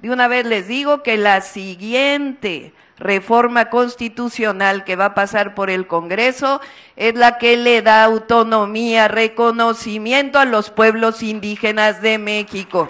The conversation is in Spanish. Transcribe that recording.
De una vez les digo que la siguiente reforma constitucional que va a pasar por el Congreso es la que le da autonomía, reconocimiento a los pueblos indígenas de México.